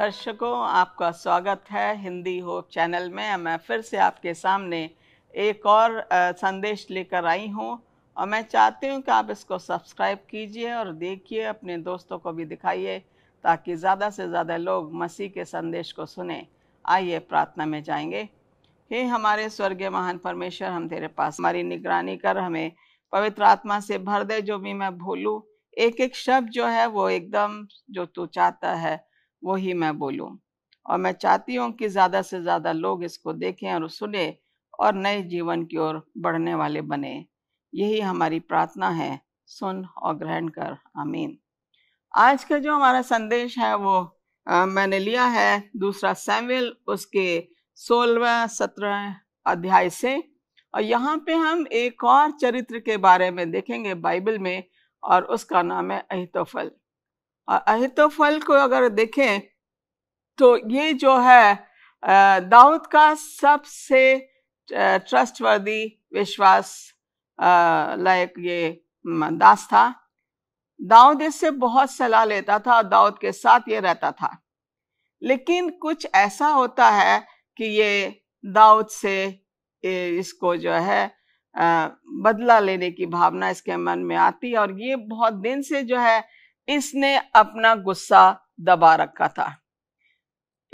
दर्शकों आपका स्वागत है हिंदी होप चैनल में मैं फिर से आपके सामने एक और संदेश लेकर आई हूँ और मैं चाहती हूँ कि आप इसको सब्सक्राइब कीजिए और देखिए अपने दोस्तों को भी दिखाइए ताकि ज़्यादा से ज़्यादा लोग मसीह के संदेश को सुने आइए प्रार्थना में जाएंगे हे हमारे स्वर्गीय महान परमेश्वर हम तेरे पास हमारी निगरानी कर हमें पवित्र आत्मा से भर दे जो भी मैं भूलूँ एक एक शब्द जो है वो एकदम जो तू चाहता है वही मैं बोलूँ और मैं चाहती हूँ कि ज़्यादा से ज़्यादा लोग इसको देखें और सुने और नए जीवन की ओर बढ़ने वाले बने यही हमारी प्रार्थना है सुन और ग्रहण कर आमीन आज का जो हमारा संदेश है वो आ, मैंने लिया है दूसरा सैमुअल उसके सोलह सत्रह अध्याय से और यहाँ पे हम एक और चरित्र के बारे में देखेंगे बाइबल में और उसका नाम है अहितोफल अहितोफल को अगर देखें तो ये जो है दाऊद का सबसे ट्रस्टवर्दी विश्वास लायक ये दास था दाऊद इससे बहुत सलाह लेता था और दाऊद के साथ ये रहता था लेकिन कुछ ऐसा होता है कि ये दाऊद से इसको जो है बदला लेने की भावना इसके मन में आती है और ये बहुत दिन से जो है इसने अपना गुस्सा दबा रखा था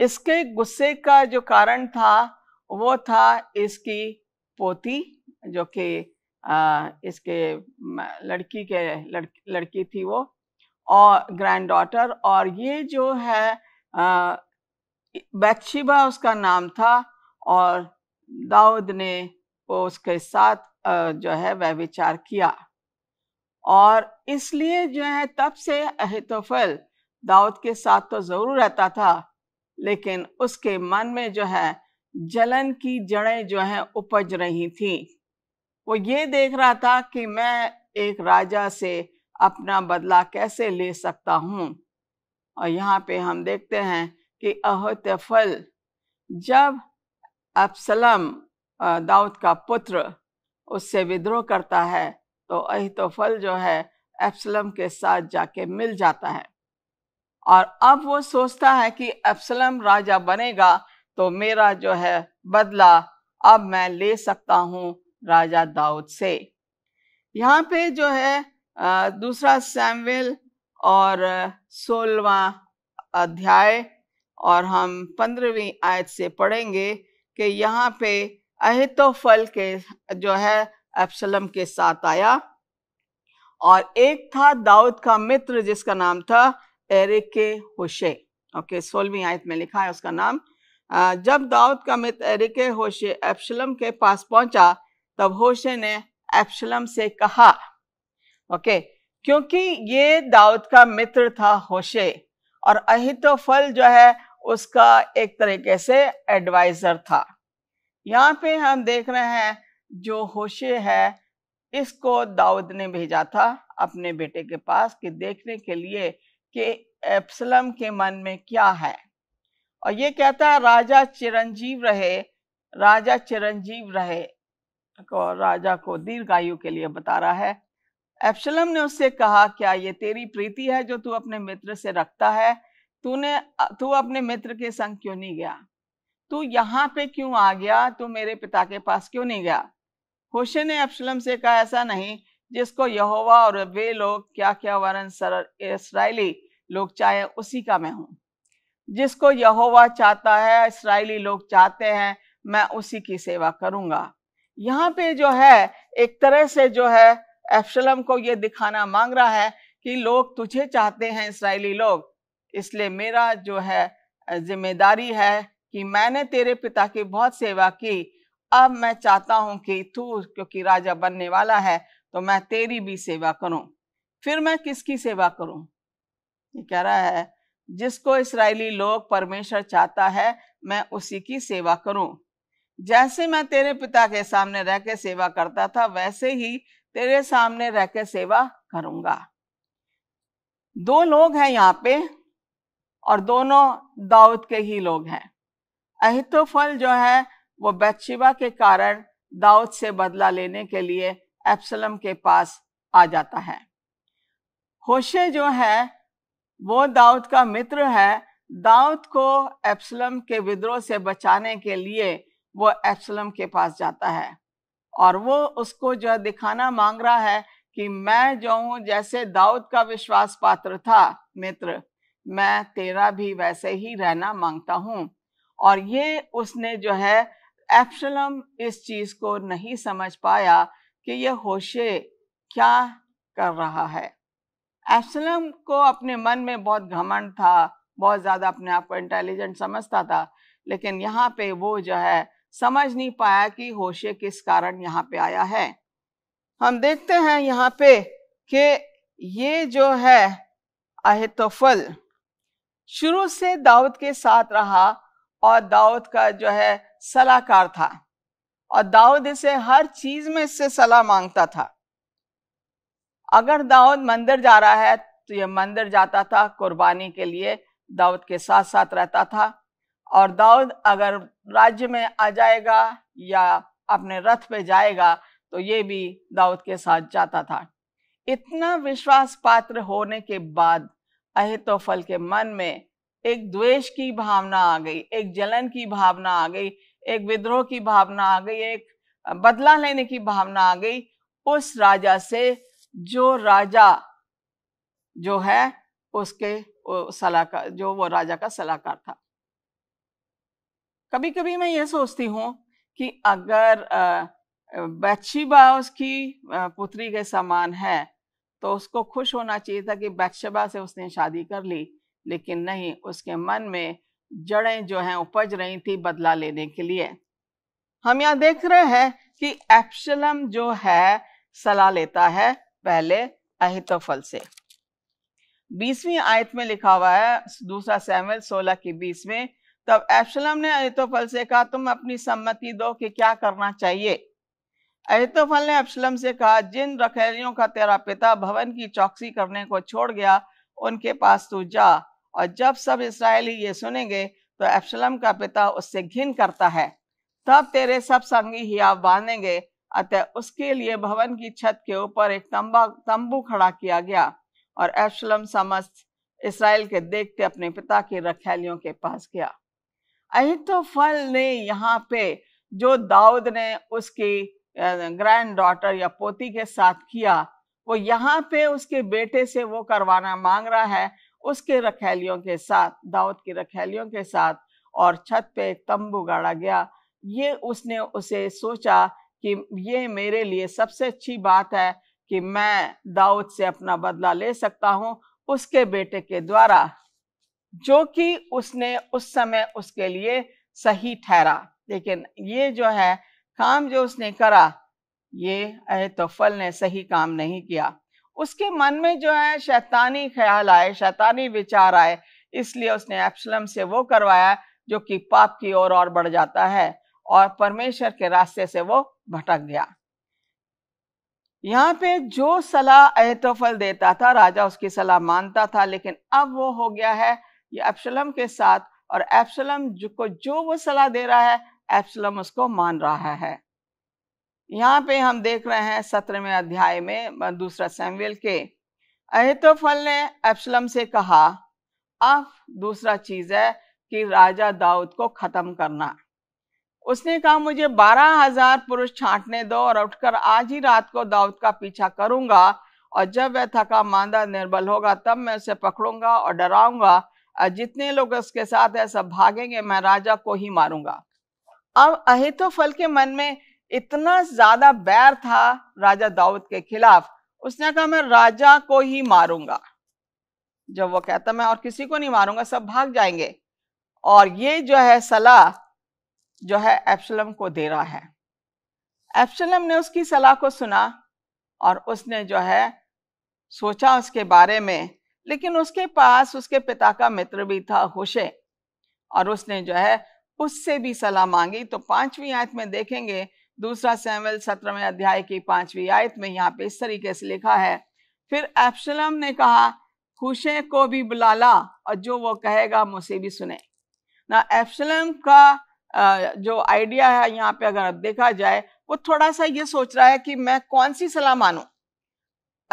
इसके गुस्से का जो कारण था वो था इसकी पोती जो कि इसके लड़की के लड़की, लड़की थी वो और ग्रैंड डॉटर और ये जो है बैक्शिबा उसका नाम था और दाऊद ने वो उसके साथ आ, जो है वह विचार किया और इसलिए जो है तब से अहितोफल दाऊद के साथ तो ज़रूर रहता था लेकिन उसके मन में जो है जलन की जड़ें जो है उपज रही थी वो ये देख रहा था कि मैं एक राजा से अपना बदला कैसे ले सकता हूँ और यहाँ पे हम देखते हैं कि अहतफल जब अफसलम दाऊद का पुत्र उससे विद्रोह करता है तो अहितोफल जो है एफसलम के साथ जाके मिल जाता है और अब वो सोचता है कि एफसलम राजा बनेगा तो मेरा जो है बदला अब मैं ले सकता हूँ राजा दाऊद से यहाँ पे जो है दूसरा सैमविल और सोलवा अध्याय और हम पंद्रहवीं आयत से पढ़ेंगे कि यहाँ पे अहितोफल के जो है एप्सलम के साथ आया और एक था दाऊद का मित्र जिसका नाम था एरिक के होशे ओके सोलहवीं आयत में लिखा है उसका नाम जब दाऊद का मित्र एरिक होशे एप्सलम के पास पहुंचा तब होशे ने एप्सलम से कहा ओके क्योंकि ये दाऊद का मित्र था होशे और अहितोफल जो है उसका एक तरीके से एडवाइजर था यहाँ पे हम देख रहे हैं जो होशे है इसको दाऊद ने भेजा था अपने बेटे के पास कि देखने के लिए कि एप्सलम के मन में क्या है और ये कहता है राजा चिरंजीव रहे राजा चिरंजीव रहे को राजा को दीर्घायु के लिए बता रहा है एप्सलम ने उससे कहा क्या ये तेरी प्रीति है जो तू अपने मित्र से रखता है तूने तू अपने मित्र के संग क्यों नहीं गया तू यहाँ पे क्यों आ गया तू मेरे पिता के पास क्यों नहीं गया होशे ने अबशलम से कहा ऐसा नहीं जिसको यहोवा और वे लोग क्या क्या वरन इसराइली लोग चाहे उसी का मैं हूँ जिसको यहोवा चाहता है इसराइली लोग चाहते हैं मैं उसी की सेवा करूँगा यहाँ पे जो है एक तरह से जो है अफसलम को ये दिखाना मांग रहा है कि लोग तुझे चाहते हैं इसराइली लोग इसलिए मेरा जो है जिम्मेदारी है कि मैंने तेरे पिता की बहुत सेवा की अब मैं चाहता हूं कि तू क्योंकि राजा बनने वाला है तो मैं तेरी भी सेवा करूं फिर मैं किसकी सेवा करूं ये कह रहा है जिसको इसराइली लोग परमेश्वर चाहता है मैं उसी की सेवा करूं जैसे मैं तेरे पिता के सामने रह के सेवा करता था वैसे ही तेरे सामने रह के सेवा करूंगा दो लोग हैं यहाँ पे और दोनों दाऊद के ही लोग हैं अहितोफल जो है वो बैतशिबा के कारण दाऊद से बदला लेने के लिए एप्सलम के पास आ जाता है होशे जो है वो दाऊद का मित्र है दाऊद को एप्सलम के विद्रोह से बचाने के लिए वो एप्सलम के पास जाता है और वो उसको जो है दिखाना मांग रहा है कि मैं जो हूँ जैसे दाऊद का विश्वास पात्र था मित्र मैं तेरा भी वैसे ही रहना मांगता हूँ और ये उसने जो है एफसलम इस चीज को नहीं समझ पाया कि यह होशे क्या कर रहा है एफसलम को अपने मन में बहुत घमंड था बहुत ज़्यादा अपने आप को इंटेलिजेंट समझता था लेकिन यहाँ पे वो जो है समझ नहीं पाया कि होशे किस कारण यहाँ पे आया है हम देखते हैं यहाँ पे कि ये जो है अहितोफल शुरू से दाऊद के साथ रहा और दाऊद का जो है सलाहकार था और दाऊद इसे हर चीज में इससे सलाह मांगता था अगर दाऊद मंदिर जा रहा है तो यह मंदिर जाता था कुर्बानी के लिए दाऊद के साथ साथ रहता था और दाऊद अगर राज्य में आ जाएगा या अपने रथ पे जाएगा तो ये भी दाऊद के साथ जाता था इतना विश्वास पात्र होने के बाद अहितोफल के मन में एक द्वेष की भावना आ गई एक जलन की भावना आ गई एक विद्रोह की भावना आ गई एक बदला लेने की भावना आ गई उस राजा से जो राजा जो है उसके सलाहकार जो वो राजा का सलाहकार था कभी कभी मैं ये सोचती हूँ कि अगर बैतशीबा उसकी पुत्री के समान है तो उसको खुश होना चाहिए था कि बैतशबा से उसने शादी कर ली लेकिन नहीं उसके मन में जड़ें जो हैं उपज रही थी बदला लेने के लिए हम यहाँ देख रहे हैं कि एप्सलम जो है सलाह लेता है पहले अहितोफल से बीसवीं आयत में लिखा हुआ है दूसरा सैमल सोलह की बीस में तब एप्सलम ने अहितोफल से कहा तुम अपनी सम्मति दो कि क्या करना चाहिए अहितोफल ने अफसलम से कहा जिन रखेलियों का तेरा पिता भवन की चौकसी करने को छोड़ गया उनके पास तू जा और जब सब इसराइली ये सुनेंगे तो एफसलम का पिता उससे घिन करता है तब तेरे सब संगी आप बांधेंगे अतः उसके लिए भवन की छत के ऊपर एक तंबा तंबू खड़ा किया गया और एफसलम समस्त इसराइल के देखते अपने पिता की रखैलियों के पास गया अहितोफल ने यहाँ पे जो दाऊद ने उसकी ग्रैंड डॉटर या पोती के साथ किया वो यहाँ पे उसके बेटे से वो करवाना मांग रहा है उसके रखैलियों के साथ दाऊद की रखैलियों के साथ और छत पे एक तंबू गाड़ा गया ये उसने उसे सोचा कि ये मेरे लिए सबसे अच्छी बात है कि मैं दाऊद से अपना बदला ले सकता हूँ उसके बेटे के द्वारा जो कि उसने उस समय उसके लिए सही ठहरा लेकिन ये जो है काम जो उसने करा ये अहतफल तो ने सही काम नहीं किया उसके मन में जो है शैतानी ख्याल आए शैतानी विचार आए इसलिए उसने एप्सलम से वो करवाया जो कि पाप की ओर और बढ़ जाता है और परमेश्वर के रास्ते से वो भटक गया यहाँ पे जो सलाह एहतोफल देता था राजा उसकी सलाह मानता था लेकिन अब वो हो गया है ये एप्सलम के साथ और एप्सलम जो को जो वो सलाह दे रहा है एप्सलम उसको मान रहा है यहाँ पे हम देख रहे हैं सत्रहवें अध्याय में दूसरा सैमुएल के अहितोफल ने अफसलम से कहा अब दूसरा चीज है कि राजा दाऊद को खत्म करना उसने कहा मुझे बारह हजार पुरुष छांटने दो और उठकर आज ही रात को दाऊद का पीछा करूंगा और जब वह थका मांदा निर्बल होगा तब मैं उसे पकड़ूंगा और डराऊंगा और जितने लोग उसके साथ है सब भागेंगे मैं राजा को ही मारूंगा अब अहितोफल के मन में इतना ज्यादा बैर था राजा दाऊद के खिलाफ उसने कहा मैं राजा को ही मारूंगा जब वो कहता मैं और किसी को नहीं मारूंगा सब भाग जाएंगे और ये जो है सलाह जो है एफसलम को दे रहा है एफसलम ने उसकी सलाह को सुना और उसने जो है सोचा उसके बारे में लेकिन उसके पास उसके पिता का मित्र भी था होशे और उसने जो है उससे भी सलाह मांगी तो पांचवी आयत में देखेंगे दूसरा सैमल सत्रहवें अध्याय की पांचवी आयत में यहाँ पे इस तरीके से लिखा है फिर एफसलम ने कहा खुशे को भी बुला ला और जो वो कहेगा मुझसे भी सुने ना एफसलम का जो आइडिया है यहाँ पे अगर अब देखा जाए वो थोड़ा सा ये सोच रहा है कि मैं कौन सी सलाह मानूं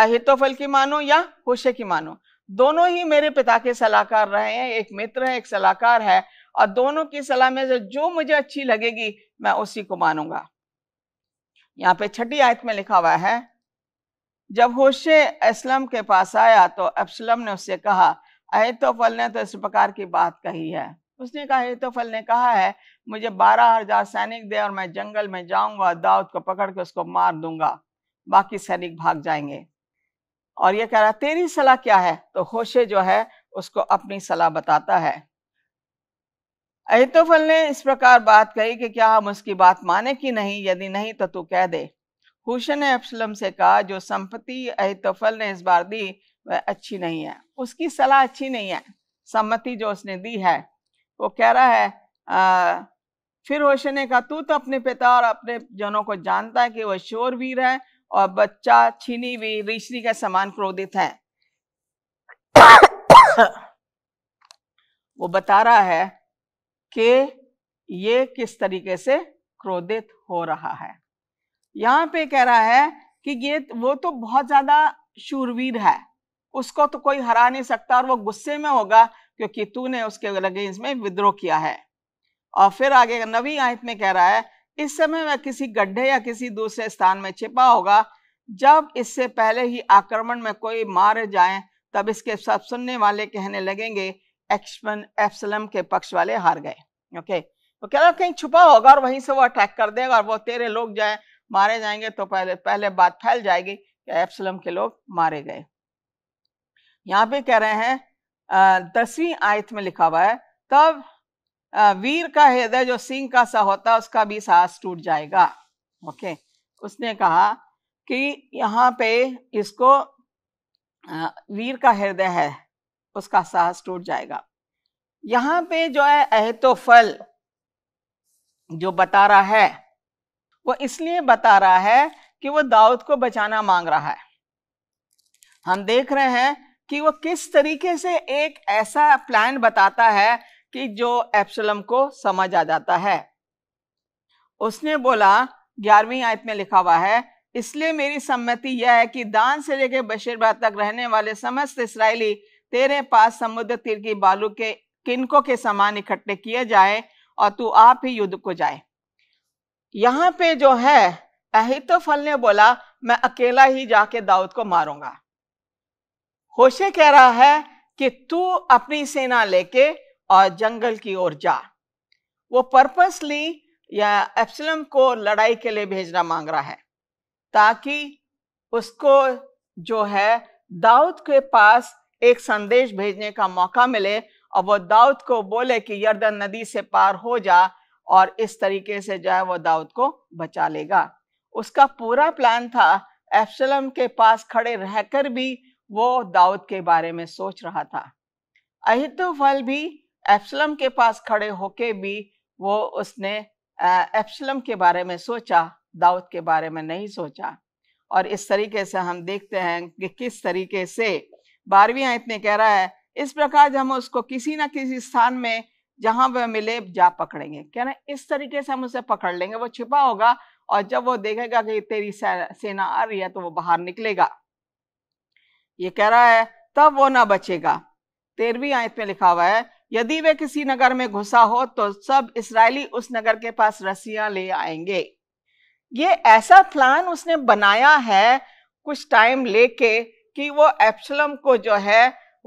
अहितोफल की मानो या खुशे की मानो दोनों ही मेरे पिता के सलाहकार रहे हैं एक मित्र है एक सलाहकार है और दोनों की सलाह में जो मुझे अच्छी लगेगी मैं उसी को मानूंगा यहाँ पे छठी आयत में लिखा हुआ है जब होशे असलम के पास आया तो अफसलम ने उससे कहा अहितोफल ने तो इस प्रकार की बात कही है उसने कहा अहितोफल ने कहा है मुझे बारह हजार सैनिक दे और मैं जंगल में जाऊंगा दाऊद को पकड़ के उसको मार दूंगा बाकी सैनिक भाग जाएंगे और ये कह रहा तेरी सलाह क्या है तो होशे जो है उसको अपनी सलाह बताता है अहितोफल ने इस प्रकार बात कही कि क्या हम उसकी बात माने कि नहीं यदि नहीं तो तू कह दे हुशन ने अफसलम से कहा जो संपत्ति अहितोफल ने इस बार दी वह अच्छी नहीं है उसकी सलाह अच्छी नहीं है सम्मति जो उसने दी है वो कह रहा है आ, फिर होशन ने कहा तू तो अपने पिता और अपने जनों को जानता है कि वह शोरवीर है और बच्चा छीनी भी ऋषि के समान क्रोधित है वो बता रहा है कि ये किस तरीके से क्रोधित हो रहा है यहाँ पे कह रहा है कि ये वो तो बहुत ज्यादा शूरवीर है उसको तो कोई हरा नहीं सकता और वो गुस्से में होगा क्योंकि तूने उसके लगे में विद्रोह किया है और फिर आगे नवी आयत में कह रहा है इस समय वह किसी गड्ढे या किसी दूसरे स्थान में छिपा होगा जब इससे पहले ही आक्रमण में कोई मार जाए तब इसके सब सुनने वाले कहने लगेंगे एक्समन एफसलम के पक्ष वाले हार गए ओके वो कह रहा कहीं छुपा होगा और वहीं से वो अटैक कर देगा और वो तेरे लोग जाए मारे जाएंगे तो पहले पहले बात फैल जाएगी कि एफसलम के लोग मारे गए यहाँ पे कह रहे हैं दसवीं आयत में लिखा हुआ है तब वीर का हृदय जो सिंह का सा होता है उसका भी साहस टूट जाएगा ओके उसने कहा कि यहाँ पे इसको वीर का हृदय है उसका साहस टूट जाएगा यहाँ पे जो है अहतो फल जो बता रहा है वो इसलिए बता रहा है कि वो दाऊद को बचाना मांग रहा है हम देख रहे हैं कि वो किस तरीके से एक ऐसा प्लान बताता है कि जो एप्सलम को समझ आ जाता है उसने बोला ग्यारहवीं आयत में लिखा हुआ है इसलिए मेरी सम्मति यह है कि दान से लेकर बशीरबाद तक रहने वाले समस्त इसराइली तेरे पास समुद्र तीर की बालू के किनको के समान इकट्ठे किए जाए और तू आप ही युद्ध को जाए यहाँ पे जो है अहितोफल ने बोला मैं अकेला ही जाके दाऊद को मारूंगा होशे कह रहा है कि तू अपनी सेना लेके और जंगल की ओर जा वो पर्पसली या एप्सलम को लड़ाई के लिए भेजना मांग रहा है ताकि उसको जो है दाऊद के पास एक संदेश भेजने का मौका मिले और वो दाऊद को बोले कि यर्दन नदी से पार हो जा और इस तरीके से जो है वो दाऊद को बचा लेगा उसका पूरा प्लान था एफसलम के पास खड़े रहकर भी वो दाऊद के बारे में सोच रहा था अहितोफल भी एफसलम के पास खड़े होके भी वो उसने एफसलम के बारे में सोचा दाऊद के बारे में नहीं सोचा और इस तरीके से हम देखते हैं कि किस तरीके से बारहवीं आयत में कह रहा है इस प्रकार हम उसको किसी ना किसी स्थान में जहां वह मिले जा पकड़ेंगे कह रहे इस तरीके से हम उसे पकड़ लेंगे वो छिपा होगा और जब वो देखेगा कि तेरी सेना आ रही है तो वो बाहर निकलेगा ये कह रहा है तब वो ना बचेगा तेरहवीं आयत में लिखा हुआ है यदि वे किसी नगर में घुसा हो तो सब इसराइली उस नगर के पास रस्सियां ले आएंगे ये ऐसा प्लान उसने बनाया है कुछ टाइम लेके कि वो एप्सलम को जो है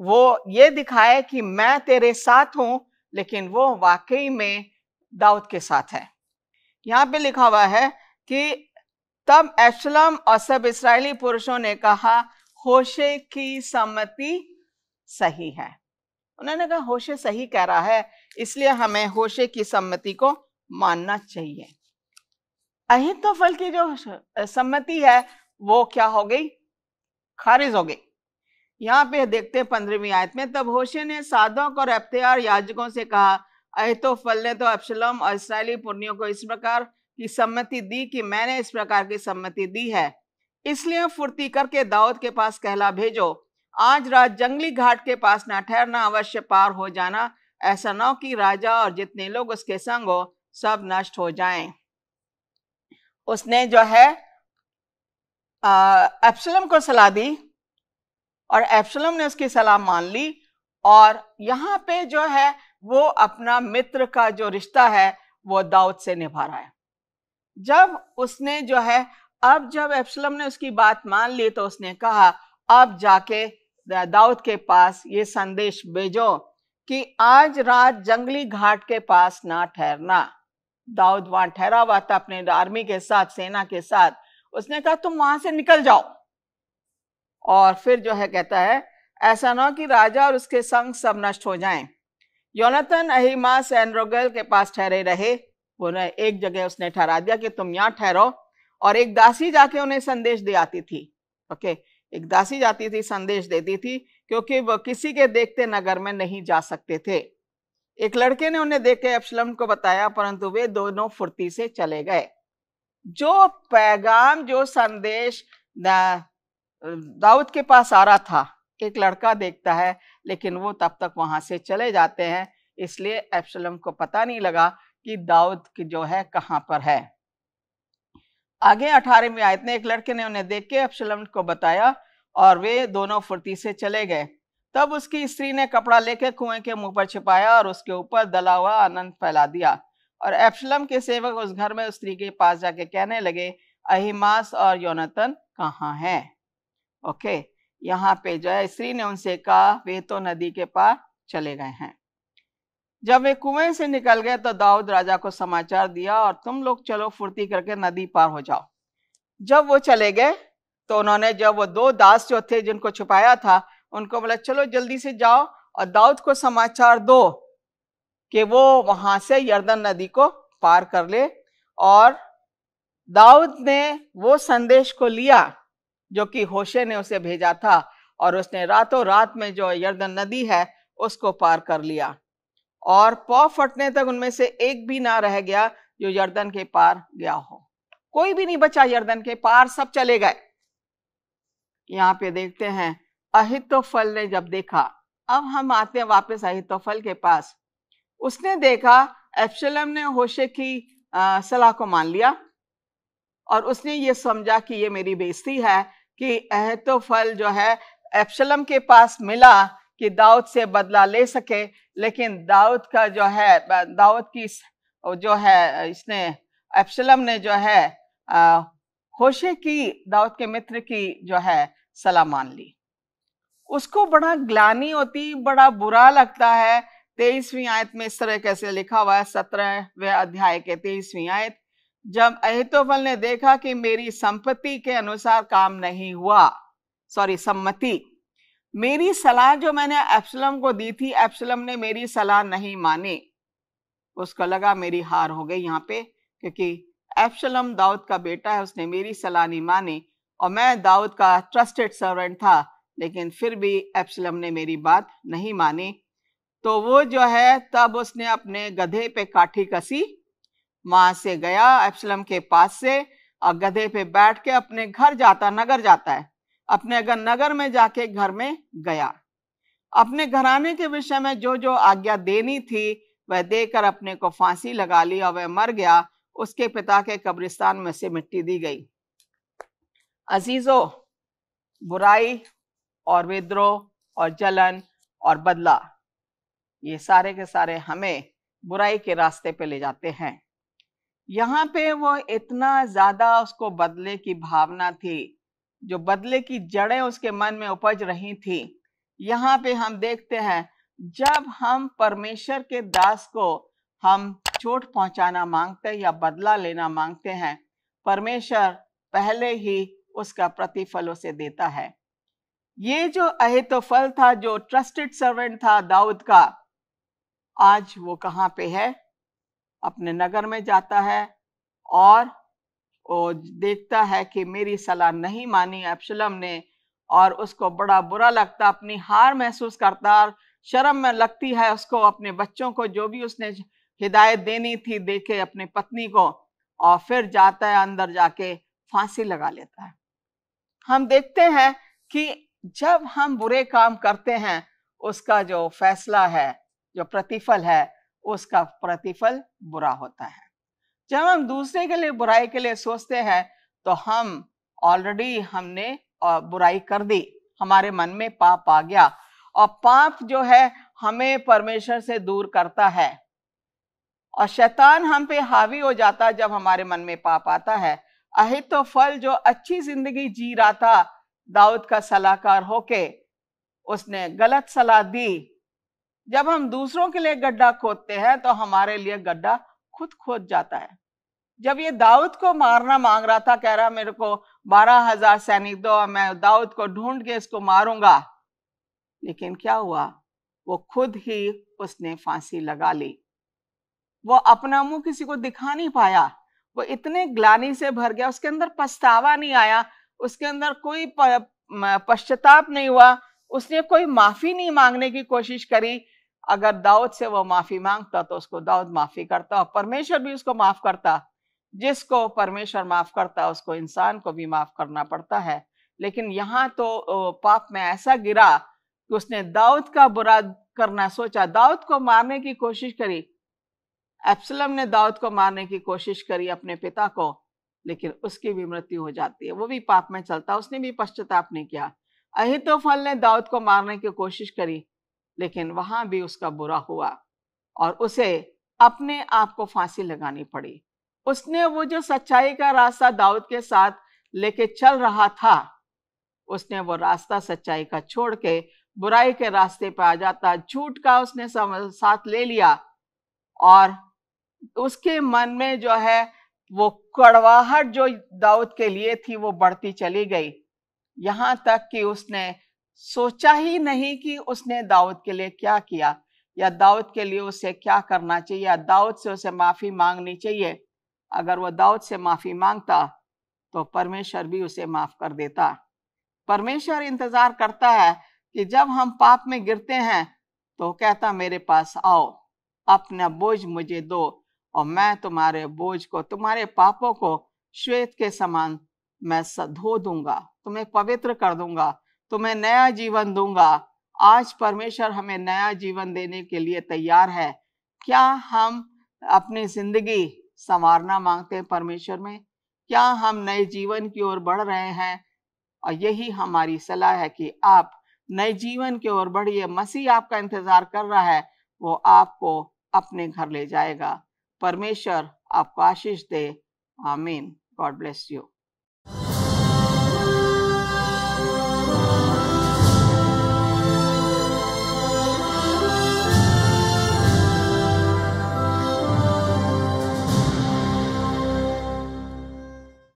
वो ये दिखाए कि मैं तेरे साथ हूं लेकिन वो वाकई में दाऊद के साथ है यहाँ पे लिखा हुआ है कि तब एप्सलम और सब इसराइली पुरुषों ने कहा होशे की सम्मति सही है उन्होंने कहा होशे सही कह रहा है इसलिए हमें होशे की सम्मति को मानना चाहिए अहितोफल की जो सम्मति है वो क्या हो गई खारिज हो गई यहाँ पे देखते हैं पंद्रहवीं आयत में तब होशे ने साधक और अफ्तियार याजकों से कहा अहितोफल ने तो अफसलम और इसराइली पुर्नियों को इस प्रकार की सम्मति दी कि मैंने इस प्रकार की सम्मति दी है इसलिए फुर्ती करके दाऊद के पास कहला भेजो आज रात जंगली घाट के पास ना ठहरना अवश्य पार हो जाना ऐसा न कि राजा और जितने लोग उसके संग हो सब नष्ट हो जाएं। उसने जो है एप्सलम को सलाह दी और एप्सलम ने उसकी सलाह मान ली और यहाँ पे जो है वो अपना मित्र का जो रिश्ता है वो दाऊद से निभा रहा है जब उसने जो है अब जब एप्सलम ने उसकी बात मान ली तो उसने कहा अब जाके दाऊद के पास ये संदेश भेजो कि आज रात जंगली घाट के पास ना ठहरना दाऊद वहां ठहरा हुआ था अपने आर्मी के साथ सेना के साथ उसने कहा तुम वहां से निकल जाओ और फिर जो है कहता है ऐसा ना कि राजा और उसके संग सब नष्ट हो जाएं। योनतन अहिमा सैनरोगल के पास ठहरे रहे वो एक जगह उसने ठहरा दिया कि तुम यहाँ ठहरो और एक दासी जाके उन्हें संदेश दे आती थी ओके एक दासी जाती थी संदेश देती थी क्योंकि वह किसी के देखते नगर में नहीं जा सकते थे एक लड़के ने उन्हें देख के अफसलम को बताया परंतु वे दोनों फुर्ती से चले गए जो पैगाम जो संदेश दाऊद के पास आ रहा था एक लड़का देखता है लेकिन वो तब तक वहां से चले जाते हैं इसलिए एफसलम को पता नहीं लगा कि दाऊद की जो है कहाँ पर है आगे अठारह में आयत ने एक लड़के ने उन्हें देख के अफसलम को बताया और वे दोनों फुर्ती से चले गए तब उसकी स्त्री ने कपड़ा लेकर कुएं के मुंह पर छिपाया और उसके ऊपर दला हुआ आनंद फैला दिया और एप्सलम के सेवक उस घर में स्त्री के पास जाके कहने लगे अहिमास और योनतन कहाँ हैं ओके यहाँ पे जो है स्त्री ने उनसे कहा वे तो नदी के पार चले गए हैं जब वे कुएं से निकल गए तो दाऊद राजा को समाचार दिया और तुम लोग चलो फुर्ती करके नदी पार हो जाओ जब वो चले गए तो उन्होंने जब वो दो दास जो थे जिनको छुपाया था उनको बोला चलो जल्दी से जाओ और दाऊद को समाचार दो कि वो वहां से यर्दन नदी को पार कर ले और दाऊद ने वो संदेश को लिया जो कि होशे ने उसे भेजा था और उसने रातों रात में जो यर्दन नदी है उसको पार कर लिया और पौ फटने तक उनमें से एक भी ना रह गया जो यर्दन के पार गया हो कोई भी नहीं बचा यर्दन के पार सब चले गए यहाँ पे देखते हैं अहितोफल ने जब देखा अब हम आते हैं वापस अहितोफल के पास उसने देखा एफसलम ने होशे की सलाह को मान लिया और उसने ये समझा कि ये मेरी बेइज्जती है कि अहतो फल जो है एफसलम के पास मिला कि दाऊद से बदला ले सके लेकिन दाऊद का जो है दाऊद की जो है इसने एफसलम ने जो है होशे की दाऊद के मित्र की जो है सलाह मान ली उसको बड़ा ग्लानी होती बड़ा बुरा लगता है तेईसवीं आयत में इस तरह कैसे लिखा हुआ है सत्रह वे अध्याय के तेईसवीं आयत जब अहितोफल ने देखा कि मेरी संपत्ति के अनुसार काम नहीं हुआ सॉरी सम्मति मेरी सलाह जो मैंने एप्सलम को दी थी एप्सलम ने मेरी सलाह नहीं मानी उसको लगा मेरी हार हो गई यहाँ पे क्योंकि एप्सलम दाऊद का बेटा है उसने मेरी सलाह नहीं मानी और मैं दाऊद का ट्रस्टेड सर्वेंट था लेकिन फिर भी एप्सलम ने मेरी बात नहीं मानी तो वो जो है तब उसने अपने गधे पे काठी कसी वहां से गया एप्सलम के पास से और गधे पे बैठ के अपने घर जाता नगर जाता है अपने अगर नगर में जाके घर में गया अपने घराने के विषय में जो जो आज्ञा देनी थी वह देकर अपने को फांसी लगा ली और वह मर गया उसके पिता के कब्रिस्तान में से मिट्टी दी गई अजीजो बुराई और विद्रोह और जलन और बदला ये सारे के सारे हमें बुराई के रास्ते पे ले जाते हैं यहाँ पे वो इतना ज्यादा उसको बदले की भावना थी जो बदले की जड़ें उसके मन में उपज रही थी यहाँ पे हम देखते हैं जब हम परमेश्वर के दास को हम चोट पहुंचाना मांगते या बदला लेना मांगते हैं परमेश्वर पहले ही उसका प्रतिफल उसे देता है ये जो अहितोफल था जो ट्रस्टेड सर्वेंट था दाऊद का आज वो कहाँ पे है अपने नगर में जाता है और वो देखता है कि मेरी सलाह नहीं मानी अब्शलम ने और उसको बड़ा बुरा लगता अपनी हार महसूस करता और शर्म में लगती है उसको अपने बच्चों को जो भी उसने हिदायत देनी थी देखे अपनी पत्नी को और फिर जाता है अंदर जाके फांसी लगा लेता है हम देखते हैं कि जब हम बुरे काम करते हैं उसका जो फैसला है जो प्रतिफल है उसका प्रतिफल बुरा होता है जब हम दूसरे के लिए बुराई के लिए सोचते हैं तो हम ऑलरेडी हमने बुराई कर दी हमारे मन में पाप आ गया और पाप जो है हमें परमेश्वर से दूर करता है और शैतान हम पे हावी हो जाता जब हमारे मन में पाप आता है अहित तो फल जो अच्छी जिंदगी जी रहा था दाऊद का सलाहकार होके उसने गलत सलाह दी जब हम दूसरों के लिए गड्ढा खोदते हैं तो हमारे लिए गड्ढा खुद खोद जाता है जब ये दाऊद को मारना मांग रहा था कह रहा मेरे को बारह हजार सैनिक दो और मैं दाऊद को ढूंढ के इसको मारूंगा लेकिन क्या हुआ वो खुद ही उसने फांसी लगा ली वो अपना मुंह किसी को दिखा नहीं पाया वो इतने ग्लानी से भर गया उसके अंदर पछतावा नहीं आया उसके अंदर कोई पश्चाताप नहीं हुआ उसने कोई माफी नहीं मांगने की कोशिश करी अगर दाऊद से वो माफ़ी मांगता तो उसको दाऊद माफ़ी करता और परमेश्वर भी उसको माफ़ करता जिसको परमेश्वर माफ़ करता उसको इंसान को भी माफ़ करना पड़ता है लेकिन यहाँ तो पाप में ऐसा गिरा कि उसने दाऊद का बुरा करना सोचा दाऊद को मारने की कोशिश करी एप्सलम ने दाऊद को मारने की कोशिश करी अपने पिता को लेकिन उसकी भी मृत्यु हो जाती है वो भी पाप में चलता उसने भी पश्चाताप नहीं किया अहितोफल ने दाऊद को मारने की कोशिश करी लेकिन वहां भी उसका बुरा हुआ और उसे अपने आप को फांसी लगानी पड़ी उसने वो जो सच्चाई का रास्ता दाऊद के साथ लेके चल रहा था उसने वो रास्ता सच्चाई का छोड़ के बुराई के रास्ते पर आ जाता झूठ का उसने साथ ले लिया और उसके मन में जो है वो कड़वाहट जो दाऊद के लिए थी वो बढ़ती चली गई यहाँ तक कि उसने सोचा ही नहीं कि उसने दाऊद के लिए क्या किया या दाऊद के लिए उसे क्या करना चाहिए या दाऊद से उसे माफ़ी मांगनी चाहिए अगर वो दाऊद से माफ़ी मांगता तो परमेश्वर भी उसे माफ़ कर देता परमेश्वर इंतज़ार करता है कि जब हम पाप में गिरते हैं तो कहता मेरे पास आओ अपना बोझ मुझे दो और मैं तुम्हारे बोझ को तुम्हारे पापों को श्वेत के समान मैं धो दूंगा तुम्हें पवित्र कर दूंगा तुम्हें नया जीवन दूंगा आज परमेश्वर हमें नया जीवन देने के लिए तैयार है क्या हम अपनी जिंदगी संवारना मांगते हैं परमेश्वर में क्या हम नए जीवन की ओर बढ़ रहे हैं और यही हमारी सलाह है कि आप नए जीवन की ओर बढ़िए मसीह आपका इंतजार कर रहा है वो आपको अपने घर ले जाएगा परमेश्वर आपको आशीष दे आमीन गॉड ब्लेस यू